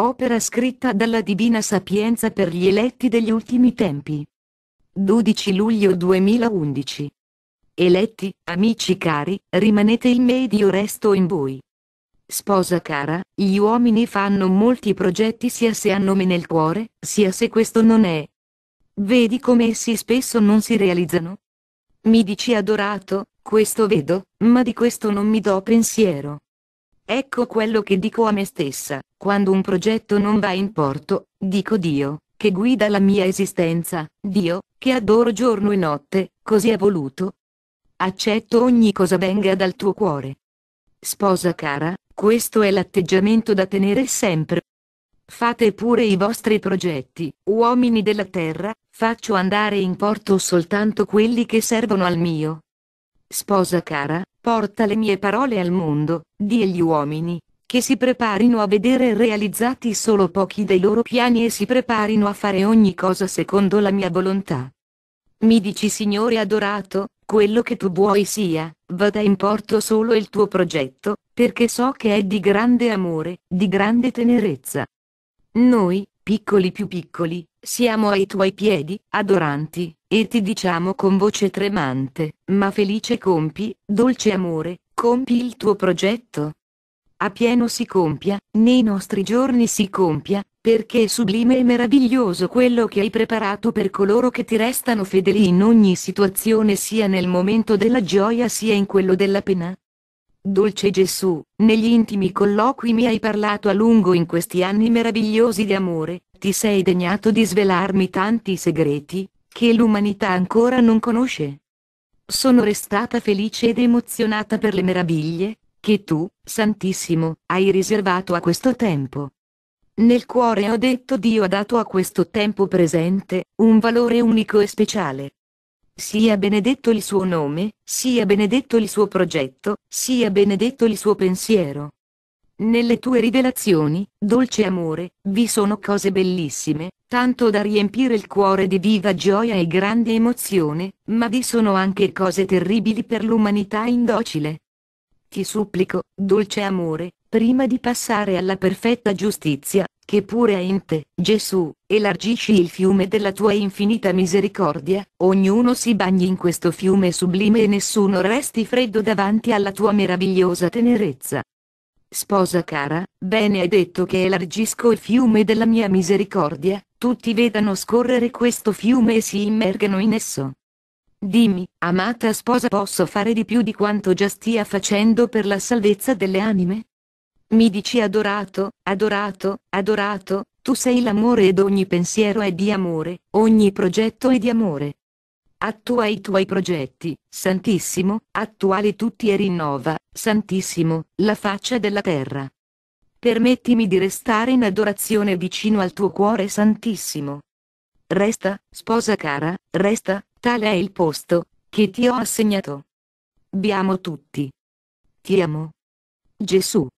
opera scritta dalla Divina Sapienza per gli eletti degli ultimi tempi. 12 luglio 2011. Eletti, amici cari, rimanete in me ed io resto in voi. Sposa cara, gli uomini fanno molti progetti sia se hanno me nel cuore, sia se questo non è. Vedi come essi spesso non si realizzano? Mi dici adorato, questo vedo, ma di questo non mi do pensiero. Ecco quello che dico a me stessa, quando un progetto non va in porto, dico Dio, che guida la mia esistenza, Dio, che adoro giorno e notte, così è voluto. Accetto ogni cosa venga dal tuo cuore. Sposa cara, questo è l'atteggiamento da tenere sempre. Fate pure i vostri progetti, uomini della terra, faccio andare in porto soltanto quelli che servono al mio. Sposa cara, Porta le mie parole al mondo, di agli uomini, che si preparino a vedere realizzati solo pochi dei loro piani e si preparino a fare ogni cosa secondo la mia volontà. Mi dici Signore adorato, quello che tu vuoi sia, vada in porto solo il tuo progetto, perché so che è di grande amore, di grande tenerezza. Noi, piccoli più piccoli, siamo ai tuoi piedi, adoranti, e ti diciamo con voce tremante, ma felice compi, dolce amore, compi il tuo progetto. A pieno si compia, nei nostri giorni si compia, perché è sublime e meraviglioso quello che hai preparato per coloro che ti restano fedeli in ogni situazione sia nel momento della gioia sia in quello della pena, Dolce Gesù, negli intimi colloqui mi hai parlato a lungo in questi anni meravigliosi di amore, ti sei degnato di svelarmi tanti segreti, che l'umanità ancora non conosce. Sono restata felice ed emozionata per le meraviglie, che tu, Santissimo, hai riservato a questo tempo. Nel cuore ho detto Dio ha dato a questo tempo presente, un valore unico e speciale. Sia benedetto il suo nome, sia benedetto il suo progetto, sia benedetto il suo pensiero. Nelle tue rivelazioni, dolce amore, vi sono cose bellissime, tanto da riempire il cuore di viva gioia e grande emozione, ma vi sono anche cose terribili per l'umanità indocile. Ti supplico, dolce amore, prima di passare alla perfetta giustizia, che pure è in te, Gesù, elargisci il fiume della tua infinita misericordia, ognuno si bagni in questo fiume sublime e nessuno resti freddo davanti alla tua meravigliosa tenerezza. Sposa cara, bene hai detto che elargisco il fiume della mia misericordia, tutti vedano scorrere questo fiume e si immergano in esso. Dimmi, amata sposa posso fare di più di quanto già stia facendo per la salvezza delle anime? Mi dici adorato, adorato, adorato, tu sei l'amore ed ogni pensiero è di amore, ogni progetto è di amore. Attua i tuoi progetti, Santissimo, attuali tutti e rinnova, Santissimo, la faccia della terra. Permettimi di restare in adorazione vicino al tuo cuore Santissimo. Resta, sposa cara, resta, tale è il posto, che ti ho assegnato. Biamo tutti. Ti amo. Gesù.